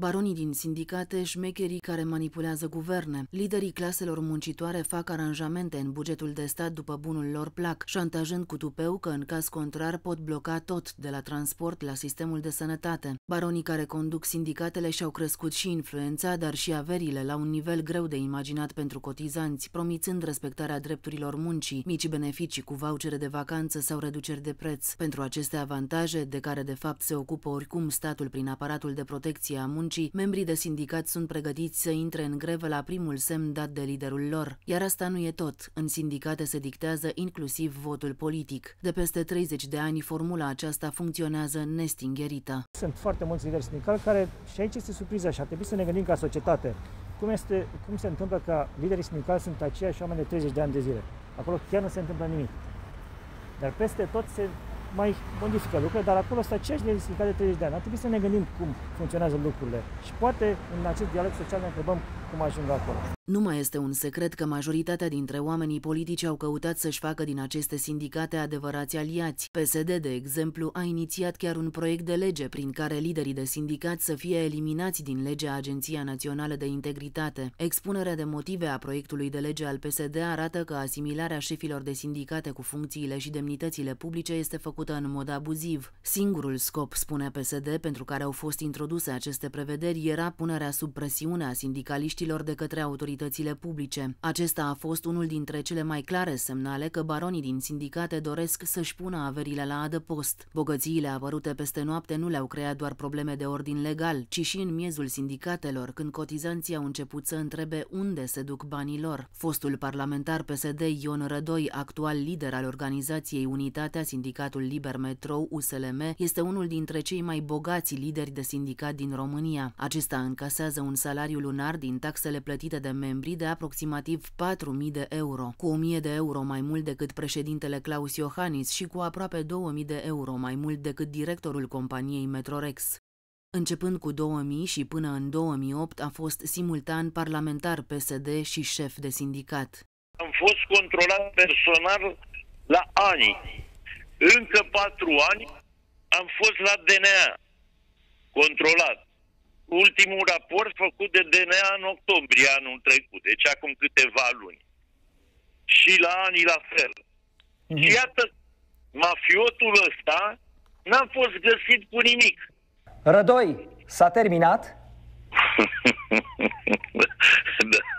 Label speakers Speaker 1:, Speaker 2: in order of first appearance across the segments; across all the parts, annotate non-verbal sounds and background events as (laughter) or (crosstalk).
Speaker 1: Baronii din sindicate, șmecherii care manipulează guverne, liderii claselor muncitoare fac aranjamente în bugetul de stat după bunul lor plac, șantajând cu tupeu că în caz contrar pot bloca tot, de la transport la sistemul de sănătate. Baronii care conduc sindicatele și-au crescut și influența, dar și averile la un nivel greu de imaginat pentru cotizanți, promițând respectarea drepturilor muncii, mici beneficii cu vouchere de vacanță sau reduceri de preț. Pentru aceste avantaje, de care de fapt se ocupă oricum statul prin aparatul de protecție a muncii, muncii, membrii de sindicat sunt pregătiți să intre în grevă la primul semn dat de liderul lor. Iar asta nu e tot. În sindicate se dictează inclusiv votul politic. De peste 30 de ani, formula aceasta funcționează nestingherită. Sunt foarte mulți lideri sindicali care, și aici este surpriza și ar trebui să ne gândim ca societate, cum, este, cum se întâmplă că liderii sindicali sunt aceiași oameni de 30 de ani de zile. Acolo chiar nu se întâmplă nimic. Dar peste tot se mai modifică lucrurile, dar acolo stă aceeași nesimplificare de 30 de ani. Ar trebui să ne gândim cum funcționează lucrurile și poate în acest dialog social ne întrebăm cum ajung acolo. Nu mai este un secret că majoritatea dintre oamenii politici au căutat să-și facă din aceste sindicate adevărați aliați. PSD, de exemplu, a inițiat chiar un proiect de lege prin care liderii de sindicat să fie eliminați din legea Agenția Națională de Integritate. Expunerea de motive a proiectului de lege al PSD arată că asimilarea șefilor de sindicate cu funcțiile și demnitățile publice este făcută în mod abuziv. Singurul scop, spune PSD, pentru care au fost introduse aceste prevederi era punerea sub presiune a sindicaliștilor de către autorități autoritățile publice. Acesta a fost unul dintre cele mai clare semnale că baronii din sindicate doresc să-și pună averile la adăpost. Bogățiile apărute peste noapte nu le-au creat doar probleme de ordin legal, ci și în miezul sindicatelor, când cotizanții au început să întrebe unde se duc banii lor. Fostul parlamentar PSD Ion Rădoi, actual lider al organizației Unitatea Sindicatul Liber Metrou USLM, este unul dintre cei mai bogați lideri de sindicat din România. Acesta încasează un salariu lunar din taxele plătite de membri de aproximativ 4.000 de euro, cu 1.000 de euro mai mult decât președintele Claus Iohannis și cu aproape 2.000 de euro mai mult decât directorul companiei Metrorex. Începând cu 2000 și până în 2008 a fost simultan parlamentar PSD și șef de sindicat. Am fost controlat personal la ani. Încă patru ani am fost la DNA controlat ultimul raport făcut de DNA în octombrie anul trecut, deci acum câteva luni. Și la ani la fel. Mm-hmm. Și iată, mafiotul ăsta n-a fost găsit cu nimic. Rădoi, s-a terminat? da. (laughs)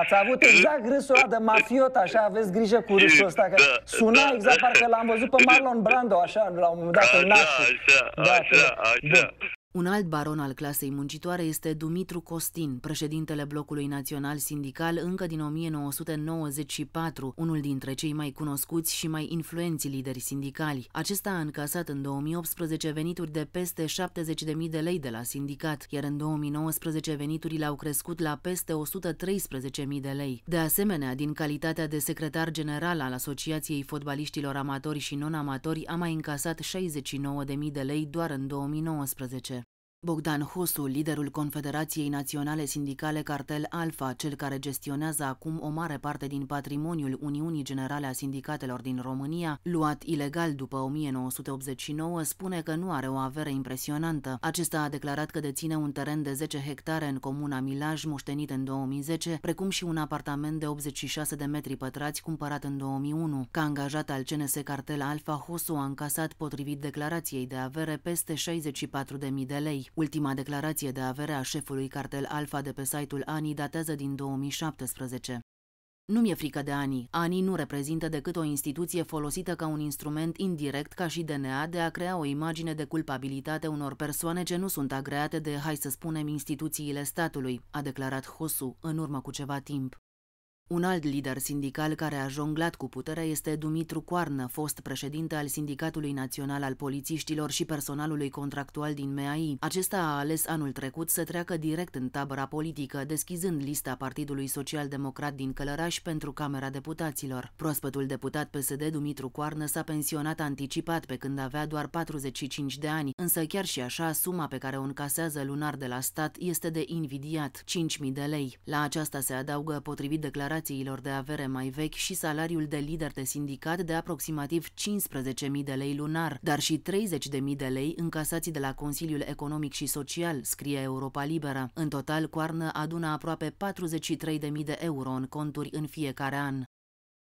Speaker 1: Ați avut exact râsul ăla de mafiot, așa, aveți grijă cu râsul ăsta, că da, suna da, exact, da. parcă l-am văzut pe Marlon Brando, așa, la un moment dat, în da, nașul. Așa, da, așa, da. așa. Un alt baron al clasei muncitoare este Dumitru Costin, președintele blocului național sindical încă din 1994, unul dintre cei mai cunoscuți și mai influenți lideri sindicali. Acesta a încasat în 2018 venituri de peste 70.000 de lei de la sindicat, iar în 2019 veniturile au crescut la peste 113.000 de lei. De asemenea, din calitatea de secretar general al Asociației Fotbaliștilor Amatori și Non-Amatori, a mai încasat 69.000 de lei doar în 2019. Bogdan Hosu, liderul Confederației Naționale Sindicale Cartel Alfa, cel care gestionează acum o mare parte din patrimoniul Uniunii Generale a Sindicatelor din România, luat ilegal după 1989, spune că nu are o avere impresionantă. Acesta a declarat că deține un teren de 10 hectare în comuna Milaj, moștenit în 2010, precum și un apartament de 86 de metri pătrați cumpărat în 2001. Ca angajat al CNS Cartel Alfa, Hosu a încasat, potrivit declarației de avere, peste 64.000 de lei. Ultima declarație de avere a șefului cartel Alfa de pe site-ul ANI datează din 2017. Nu mi-e frică de ANI. ANI nu reprezintă decât o instituție folosită ca un instrument indirect ca și DNA de a crea o imagine de culpabilitate unor persoane ce nu sunt agreate de, hai să spunem, instituțiile statului, a declarat Hosu în urmă cu ceva timp. Un alt lider sindical care a jonglat cu puterea este Dumitru Coarnă, fost președinte al Sindicatului Național al Polițiștilor și personalului contractual din MEAI. Acesta a ales anul trecut să treacă direct în tabăra politică, deschizând lista Partidului Social Democrat din Călăraș pentru Camera Deputaților. Proaspătul deputat PSD Dumitru Coarnă s-a pensionat anticipat pe când avea doar 45 de ani, însă chiar și așa suma pe care o încasează lunar de la stat este de invidiat, 5.000 de lei. La aceasta se adaugă, potrivit declarației corporațiilor de avere mai vechi și salariul de lider de sindicat de aproximativ 15.000 de lei lunar, dar și 30.000 de lei încasați de la Consiliul Economic și Social, scrie Europa Liberă. În total, Coarnă adună aproape 43.000 de euro în conturi în fiecare an.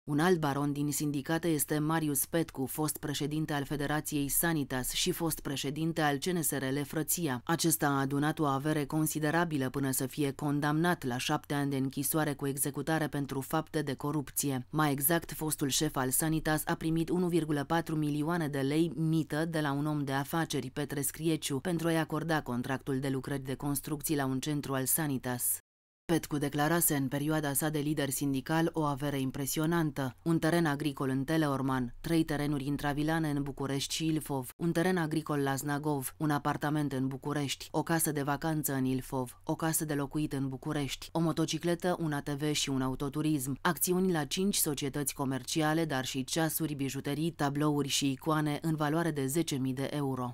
Speaker 1: Un alt baron din sindicate este Marius Petcu, fost președinte al Federației Sanitas și fost președinte al CNSRL Frăția. Acesta a adunat o avere considerabilă până să fie condamnat la șapte ani de închisoare cu executare pentru fapte de corupție. Mai exact, fostul șef al Sanitas a primit 1,4 milioane de lei mită de la un om de afaceri, Petre Scrieciu, pentru a-i acorda contractul de lucrări de construcții la un centru al Sanitas. Petcu declarase în perioada sa de lider sindical o avere impresionantă, un teren agricol în Teleorman, trei terenuri intravilane în București și Ilfov, un teren agricol la Znagov, un apartament în București, o casă de vacanță în Ilfov, o casă de locuit în București, o motocicletă, un ATV și un autoturism, acțiuni la cinci societăți comerciale, dar și ceasuri, bijuterii, tablouri și icoane în valoare de 10.000 de euro.